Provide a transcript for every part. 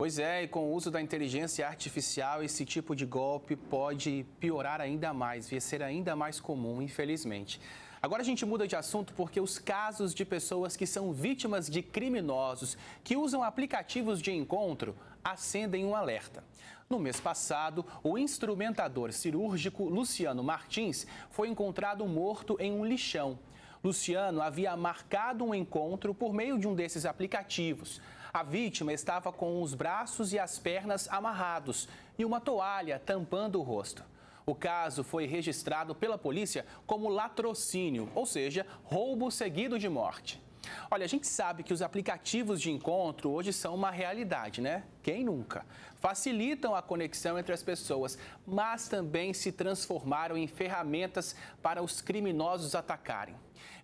Pois é, e com o uso da inteligência artificial, esse tipo de golpe pode piorar ainda mais, vir ser ainda mais comum, infelizmente. Agora a gente muda de assunto porque os casos de pessoas que são vítimas de criminosos que usam aplicativos de encontro acendem um alerta. No mês passado, o instrumentador cirúrgico Luciano Martins foi encontrado morto em um lixão. Luciano havia marcado um encontro por meio de um desses aplicativos. A vítima estava com os braços e as pernas amarrados e uma toalha tampando o rosto. O caso foi registrado pela polícia como latrocínio, ou seja, roubo seguido de morte. Olha, a gente sabe que os aplicativos de encontro hoje são uma realidade, né? Quem nunca? Facilitam a conexão entre as pessoas, mas também se transformaram em ferramentas para os criminosos atacarem.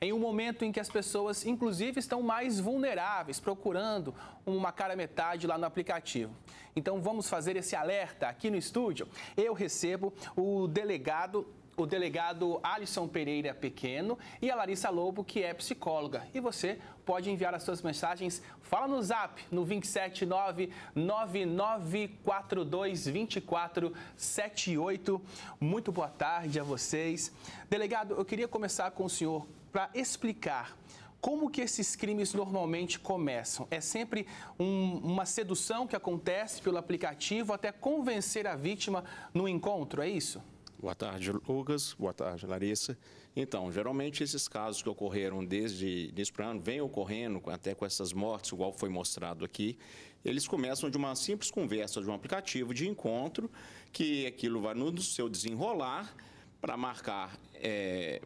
Em um momento em que as pessoas, inclusive, estão mais vulneráveis, procurando uma cara metade lá no aplicativo. Então vamos fazer esse alerta aqui no estúdio. Eu recebo o delegado o delegado Alisson Pereira Pequeno e a Larissa Lobo, que é psicóloga. E você pode enviar as suas mensagens, fala no zap no 279-9942-2478. Muito boa tarde a vocês. Delegado, eu queria começar com o senhor para explicar como que esses crimes normalmente começam? É sempre um, uma sedução que acontece pelo aplicativo até convencer a vítima no encontro, é isso? Boa tarde, Lucas. Boa tarde, Larissa. Então, geralmente esses casos que ocorreram desde início para ano, vem ocorrendo até com essas mortes, igual foi mostrado aqui, eles começam de uma simples conversa de um aplicativo de encontro, que aquilo vai no seu desenrolar para marcar é,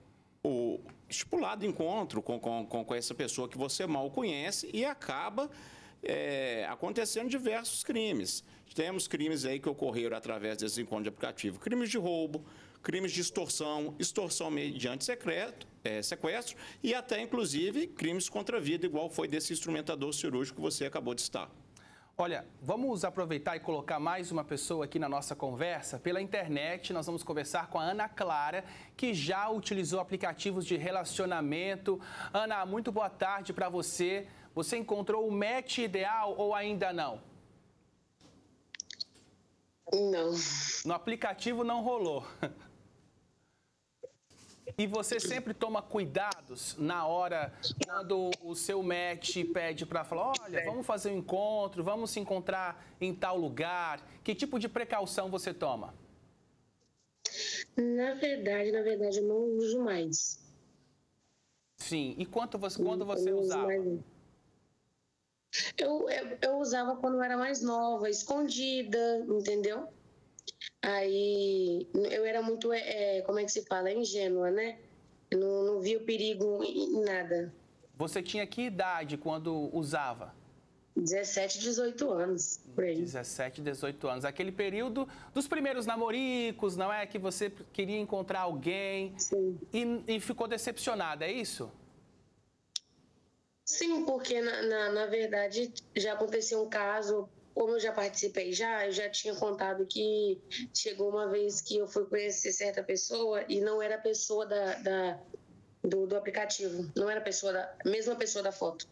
o, estipulado encontro com, com, com essa pessoa que você mal conhece e acaba é, acontecendo diversos crimes. Temos crimes aí que ocorreram através desse encontro de aplicativo. Crimes de roubo, crimes de extorsão, extorsão mediante secreto, é, sequestro e até, inclusive, crimes contra a vida, igual foi desse instrumentador cirúrgico que você acabou de citar. Olha, vamos aproveitar e colocar mais uma pessoa aqui na nossa conversa. Pela internet, nós vamos conversar com a Ana Clara, que já utilizou aplicativos de relacionamento. Ana, muito boa tarde para você. Você encontrou o match ideal ou ainda não? Não. No aplicativo não rolou. E você sempre toma cuidados na hora quando o seu match pede para falar, olha, vamos fazer um encontro, vamos se encontrar em tal lugar. Que tipo de precaução você toma? Na verdade, na verdade, eu não uso mais. Sim. E quanto você, quando você eu usava? Eu, eu, eu, usava quando eu era mais nova, escondida, entendeu? Aí muito, é, é, como é que se fala, é ingênua, né? Não, não via o perigo em nada. Você tinha que idade quando usava? 17, 18 anos, por aí. 17, 18 anos. Aquele período dos primeiros namoricos, não é? Que você queria encontrar alguém Sim. E, e ficou decepcionada, é isso? Sim, porque na, na, na, verdade já aconteceu um caso como eu já participei já, eu já tinha contado que chegou uma vez que eu fui conhecer certa pessoa e não era a pessoa da, da do, do, aplicativo, não era a pessoa da mesma pessoa da foto.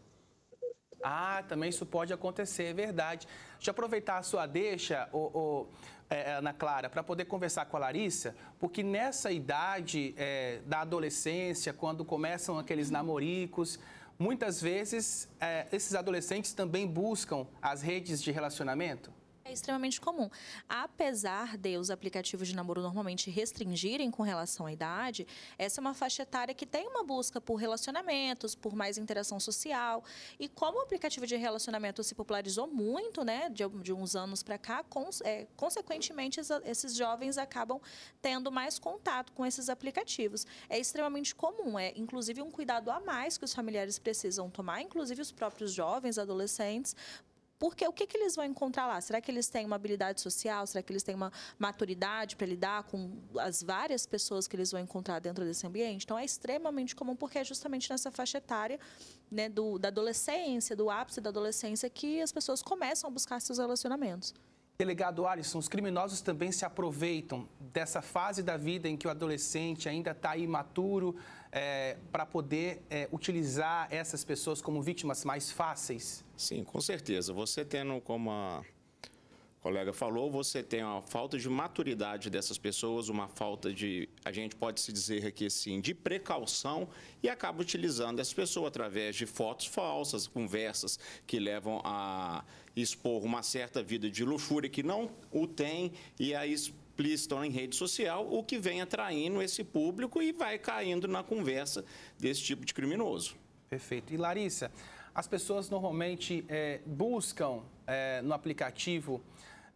Ah, também isso pode acontecer, é verdade. Deixa eu aproveitar a sua deixa, o, o é, é, Ana Clara, para poder conversar com a Larissa, porque nessa idade é, da adolescência, quando começam aqueles namoricos, muitas vezes é, esses adolescentes também buscam as redes de relacionamento é extremamente comum. Apesar de os aplicativos de namoro normalmente restringirem com relação à idade, essa é uma faixa etária que tem uma busca por relacionamentos, por mais interação social. E como o aplicativo de relacionamento se popularizou muito, né, de, de uns anos para cá, é, consequentemente esses jovens acabam tendo mais contato com esses aplicativos. É extremamente comum, é inclusive um cuidado a mais que os familiares precisam tomar, inclusive os próprios jovens, adolescentes, porque o que, que eles vão encontrar lá? Será que eles têm uma habilidade social? Será que eles têm uma maturidade para lidar com as várias pessoas que eles vão encontrar dentro desse ambiente? Então, é extremamente comum, porque é justamente nessa faixa etária né, do, da adolescência, do ápice da adolescência, que as pessoas começam a buscar seus relacionamentos. Delegado Alisson, os criminosos também se aproveitam dessa fase da vida em que o adolescente ainda está imaturo é, para poder é, utilizar essas pessoas como vítimas mais fáceis? Sim, com certeza. Você tendo como a, colega falou, você tem uma falta de maturidade dessas pessoas, uma falta de, a gente pode se dizer aqui assim, de precaução e acaba utilizando essa pessoa através de fotos falsas, conversas que levam a expor uma certa vida de luxúria que não o tem e a explicitam em rede social, o que vem atraindo esse público e vai caindo na conversa desse tipo de criminoso. Perfeito. E Larissa, as pessoas normalmente é, buscam é, no aplicativo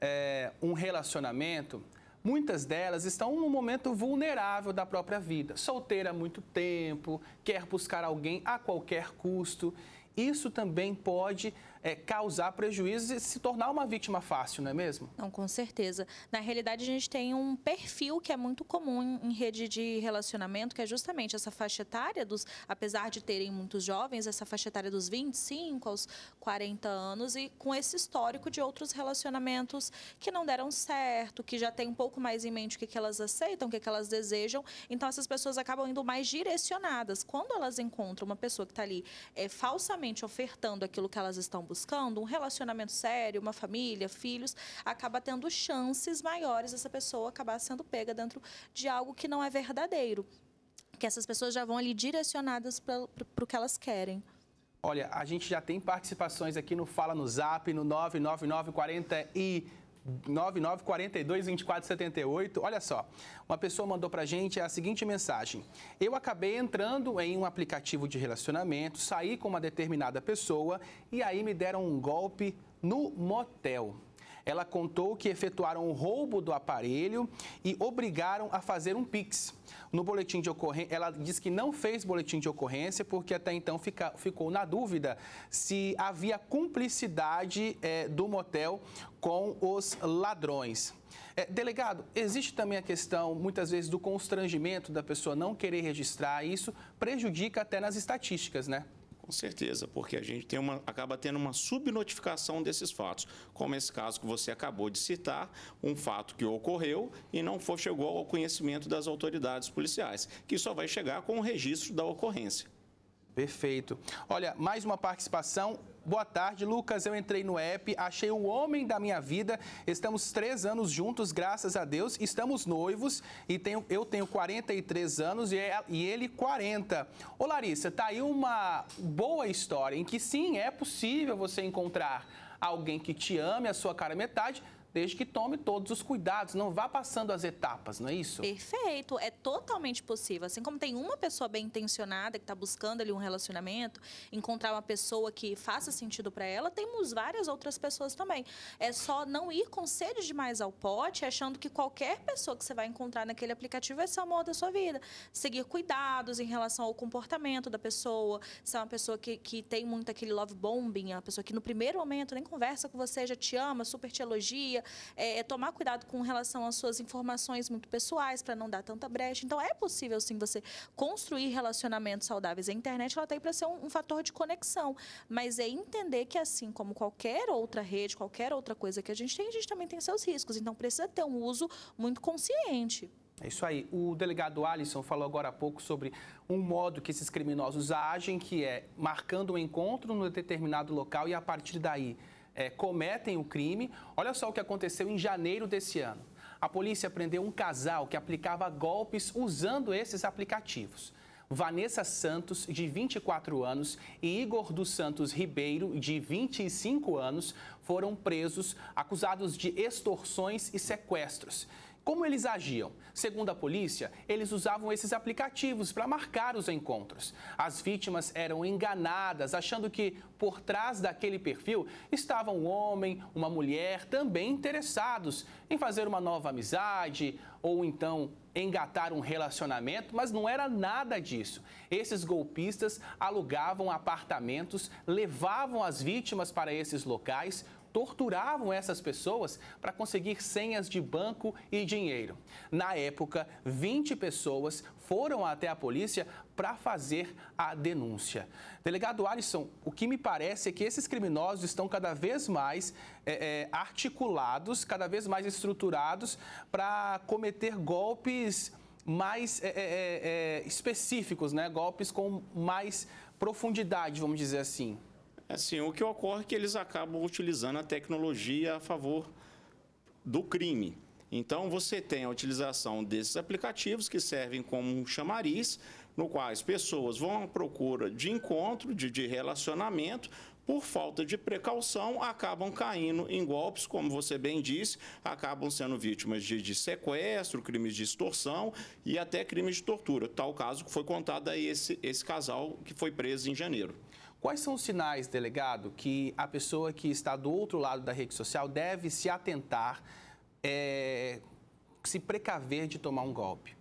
é, um relacionamento, muitas delas estão num momento vulnerável da própria vida. Solteira há muito tempo, quer buscar alguém a qualquer custo. Isso também pode é, causar prejuízos e se tornar uma vítima fácil, não é mesmo? Não, com certeza. Na realidade, a gente tem um perfil que é muito comum em rede de relacionamento, que é justamente essa faixa etária dos, apesar de terem muitos jovens, essa faixa etária dos 25 aos 40 anos e com esse histórico de outros relacionamentos que não deram certo, que já tem um pouco mais em mente o que, que elas aceitam, o que, que elas desejam. Então, essas pessoas acabam indo mais direcionadas. Quando elas encontram uma pessoa que está ali é, falsamente ofertando aquilo que elas estão buscando, um relacionamento sério, uma família, filhos, acaba tendo chances maiores essa pessoa acabar sendo pega dentro de algo que não é verdadeiro. Que essas pessoas já vão ali direcionadas para o que elas querem. Olha, a gente já tem participações aqui no Fala no Zap, no 999 40 e 9942 2478. Olha só, uma pessoa mandou pra gente a seguinte mensagem: Eu acabei entrando em um aplicativo de relacionamento, saí com uma determinada pessoa e aí me deram um golpe no motel. Ela contou que efetuaram o roubo do aparelho e obrigaram a fazer um PIX. No boletim de ocorrência, ela diz que não fez boletim de ocorrência porque até então fica, ficou na dúvida se havia cumplicidade é, do motel com os ladrões. É, delegado, existe também a questão, muitas vezes, do constrangimento da pessoa não querer registrar. Isso prejudica até nas estatísticas, né? Com certeza, porque a gente tem uma, acaba tendo uma subnotificação desses fatos, como esse caso que você acabou de citar, um fato que ocorreu e não for, chegou ao conhecimento das autoridades policiais, que só vai chegar com o registro da ocorrência. Perfeito. Olha, mais uma participação. Boa tarde, Lucas. Eu entrei no app, achei o homem da minha vida. Estamos três anos juntos, graças a Deus. Estamos noivos e tenho, eu tenho 43 anos e, é, e ele 40. Ô, Larissa, tá aí uma boa história em que sim, é possível você encontrar alguém que te ame, a sua cara metade, desde que tome todos os cuidados, não vá passando as etapas, não é isso? Perfeito, é totalmente possível. Assim como tem uma pessoa bem intencionada que está buscando ali um relacionamento, encontrar uma pessoa que faça sentido para ela, temos várias outras pessoas também. É só não ir com sede demais ao pote, achando que qualquer pessoa que você vai encontrar naquele aplicativo vai ser o amor da sua vida. Seguir cuidados em relação ao comportamento da pessoa, se é uma pessoa que, que tem muito aquele love bombing, é a pessoa que no primeiro momento nem conversa com você, já te ama, super te elogia, é, é, tomar cuidado com relação às suas informações muito pessoais para não dar tanta brecha. Então, é possível sim você construir relacionamentos saudáveis. A internet ela tem tá para ser um, um fator de conexão, mas é entender que assim como qualquer outra rede, qualquer outra coisa que a gente tem, a gente também tem seus riscos. Então, precisa ter um uso muito consciente. É isso aí. O delegado Alisson falou agora há pouco sobre um modo que esses criminosos agem, que é marcando um encontro no determinado local e a partir daí é, cometem o crime. Olha só o que aconteceu em janeiro desse ano. A polícia prendeu um casal que aplicava golpes usando esses aplicativos. Vanessa Santos, de 24 anos, e Igor dos Santos Ribeiro, de 25 anos, foram presos acusados de extorsões e sequestros. Como eles agiam? Segundo a polícia, eles usavam esses aplicativos para marcar os encontros. As vítimas eram enganadas, achando que por trás daquele perfil estavam um homem, uma mulher, também interessados em fazer uma nova amizade ou então engatar um relacionamento, mas não era nada disso. Esses golpistas alugavam apartamentos, levavam as vítimas para esses locais, torturavam essas pessoas para conseguir senhas de banco e dinheiro. Na época, 20 pessoas foram até a polícia para fazer a denúncia. Delegado Alisson, o que me parece é que esses criminosos estão cada vez mais é, é, articulados, cada vez mais estruturados para cometer golpes mais é, específicos, né? golpes com mais profundidade, vamos dizer assim. Assim, o que ocorre é que eles acabam utilizando a tecnologia a favor do crime. Então, você tem a utilização desses aplicativos que servem como um chamariz, no qual pessoas vão à procura de encontro, de, de relacionamento, por falta de precaução, acabam caindo em golpes, como você bem disse, acabam sendo vítimas de, de sequestro, crimes de extorsão e até crimes de tortura. Tal caso que foi contado a esse, esse casal que foi preso em janeiro. Quais são os sinais, delegado, que a pessoa que está do outro lado da rede social deve se atentar, é, se precaver de tomar um golpe?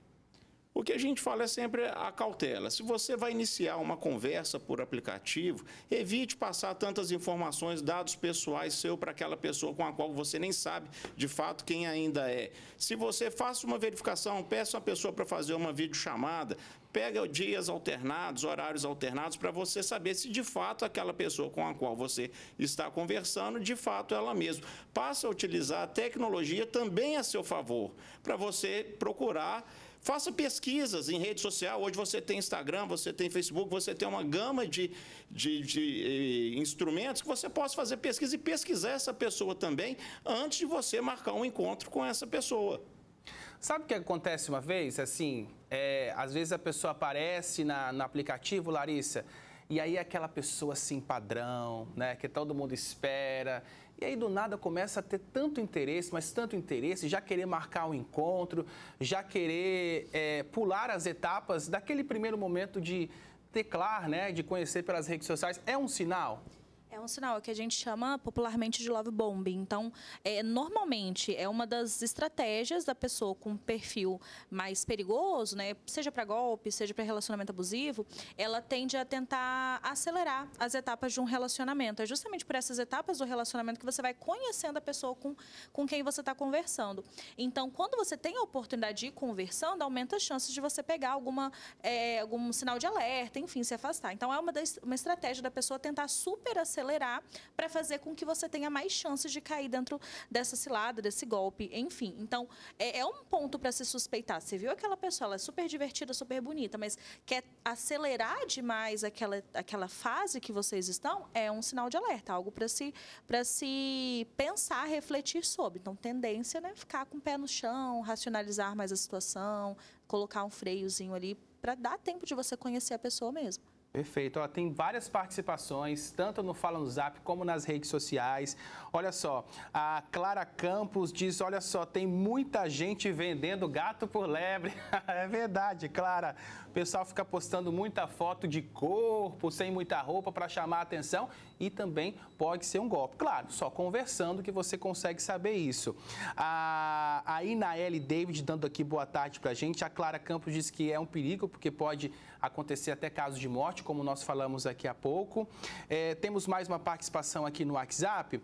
O que a gente fala é sempre a cautela. Se você vai iniciar uma conversa por aplicativo, evite passar tantas informações, dados pessoais seu para aquela pessoa com a qual você nem sabe de fato quem ainda é. Se você faça uma verificação, peça a pessoa para fazer uma videochamada, pega dias alternados, horários alternados, para você saber se de fato aquela pessoa com a qual você está conversando, de fato ela mesma. Passa a utilizar a tecnologia também a seu favor, para você procurar Faça pesquisas em rede social. Hoje você tem Instagram, você tem Facebook, você tem uma gama de, de, de, eh, instrumentos que você possa fazer pesquisa e pesquisar essa pessoa também antes de você marcar um encontro com essa pessoa. Sabe o que acontece uma vez? Assim, é, às vezes a pessoa aparece na, no aplicativo, Larissa. E aí aquela pessoa assim, padrão, né? Que todo mundo espera. E aí do nada começa a ter tanto interesse, mas tanto interesse, já querer marcar um encontro, já querer é, pular as etapas daquele primeiro momento de teclar, né? De conhecer pelas redes sociais. É um sinal? É um sinal que a gente chama popularmente de love bombing. Então, é, normalmente é uma das estratégias da pessoa com perfil mais perigoso, né? Seja para golpe, seja para relacionamento abusivo, ela tende a tentar acelerar as etapas de um relacionamento. É justamente por essas etapas do relacionamento que você vai conhecendo a pessoa com, com quem você está conversando. Então, quando você tem a oportunidade de ir conversando, aumenta as chances de você pegar alguma, é, algum sinal de alerta, enfim, se afastar. Então, é uma, das, uma estratégia da pessoa tentar super acelerar acelerar para fazer com que você tenha mais chances de cair dentro dessa cilada, desse golpe, enfim. Então, é, é um ponto para se suspeitar. Você viu aquela pessoa, ela é super divertida, super bonita, mas quer acelerar demais aquela, aquela fase que vocês estão, é um sinal de alerta, algo para se, se pensar, refletir sobre. Então, tendência, né? Ficar com o pé no chão, racionalizar mais a situação, colocar um freiozinho ali para dar tempo de você conhecer a pessoa mesmo. Perfeito. Ó, tem várias participações, tanto no Fala no Zap como nas redes sociais. Olha só, a Clara Campos diz: olha só, tem muita gente vendendo gato por lebre. é verdade, Clara. O pessoal fica postando muita foto de corpo, sem muita roupa, para chamar a atenção e também pode ser um golpe. Claro, só conversando que você consegue saber isso. A, a Inael David dando aqui boa tarde para a gente. A Clara Campos diz que é um perigo porque pode acontecer até casos de morte, como nós falamos aqui há pouco. É, temos mais uma participação aqui no WhatsApp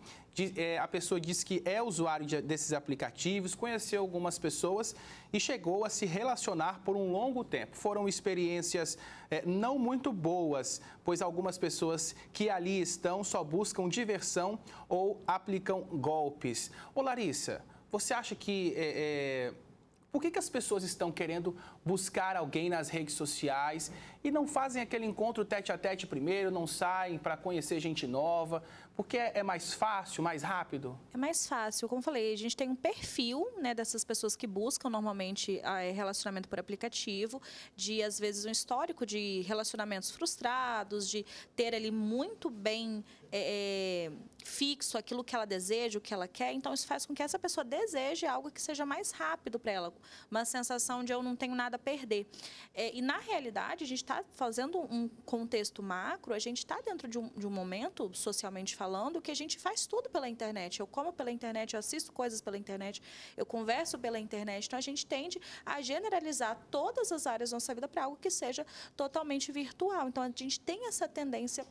é, a pessoa disse que é usuário de, desses aplicativos, conheceu algumas pessoas e chegou a se relacionar por um longo tempo. Foram experiências é, não muito boas, pois algumas pessoas que ali estão só buscam diversão ou aplicam golpes. Ô Larissa, você acha que. É, é por que, que, as pessoas estão querendo buscar alguém nas redes sociais e não fazem aquele encontro tete a tete primeiro, não saem para conhecer gente nova? Porque é mais fácil, mais rápido? É mais fácil. Como eu falei, a gente tem um perfil né, dessas pessoas que buscam normalmente ah, é, relacionamento por aplicativo, de às vezes um histórico de relacionamentos frustrados, de ter ali muito bem é, é, fixo aquilo que ela deseja, o que ela quer. Então, isso faz com que essa pessoa deseje algo que seja mais rápido para ela, uma sensação de eu não tenho nada a perder. É, e, na realidade, a gente está fazendo um contexto macro, a gente está dentro de um, de um momento, socialmente falando, que a gente faz tudo pela internet. Eu como pela internet, eu assisto coisas pela internet, eu converso pela internet. Então, a gente tende a generalizar todas as áreas da nossa vida para algo que seja totalmente virtual. Então, a gente tem essa tendência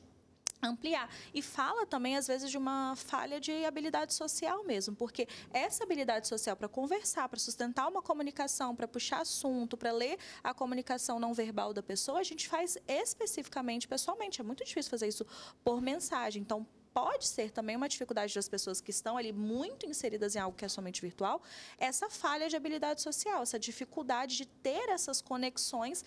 ampliar. E fala também, às vezes, de uma falha de habilidade social mesmo, porque essa habilidade social para conversar, para sustentar uma comunicação, para puxar assunto, para ler a comunicação não verbal da pessoa, a gente faz especificamente pessoalmente. É muito difícil fazer isso por mensagem. Então, pode ser também uma dificuldade das pessoas que estão ali muito inseridas em algo que é somente virtual, essa falha de habilidade social, essa dificuldade de ter essas conexões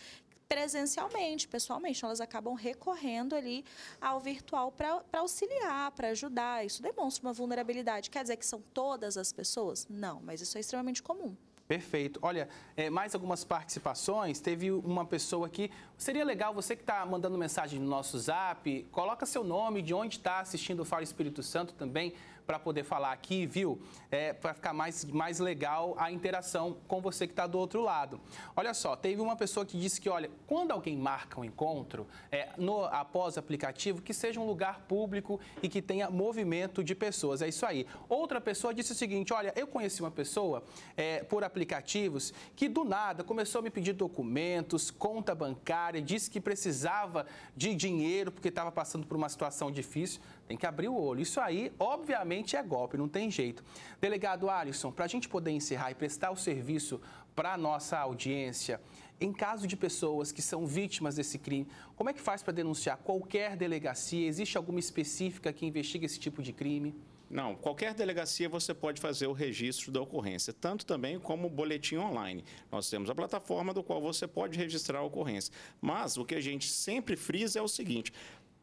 presencialmente, pessoalmente. Então, elas acabam recorrendo ali ao virtual para auxiliar, para ajudar. Isso demonstra uma vulnerabilidade. Quer dizer que são todas as pessoas? Não, mas isso é extremamente comum. Perfeito. Olha, é, mais algumas participações. Teve uma pessoa aqui, Seria legal você que está mandando mensagem no nosso zap, coloca seu nome, de onde está assistindo o Fala Espírito Santo também, para poder falar aqui, viu? É, para ficar mais, mais legal a interação com você que está do outro lado. Olha só, teve uma pessoa que disse que, olha, quando alguém marca um encontro, é, no, após o aplicativo, que seja um lugar público e que tenha movimento de pessoas. É isso aí. Outra pessoa disse o seguinte: olha, eu conheci uma pessoa é, por aplicativos que do nada começou a me pedir documentos, conta bancária bancária, disse que precisava de dinheiro porque estava passando por uma situação difícil, tem que abrir o olho. Isso aí, obviamente, é golpe, não tem jeito. Delegado Alisson, para a gente poder encerrar e prestar o serviço para a nossa audiência, em caso de pessoas que são vítimas desse crime, como é que faz para denunciar qualquer delegacia? Existe alguma específica que investiga esse tipo de crime? Não, qualquer delegacia você pode fazer o registro da ocorrência, tanto também como o boletim online. Nós temos a plataforma do qual você pode registrar a ocorrência. Mas o que a gente sempre frisa é o seguinte: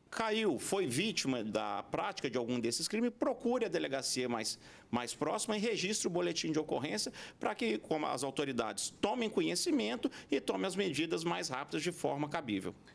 caiu, foi vítima da prática de algum desses crimes, procure a delegacia mais, mais próxima e registre o boletim de ocorrência para que as autoridades tomem conhecimento e tomem as medidas mais rápidas de forma cabível.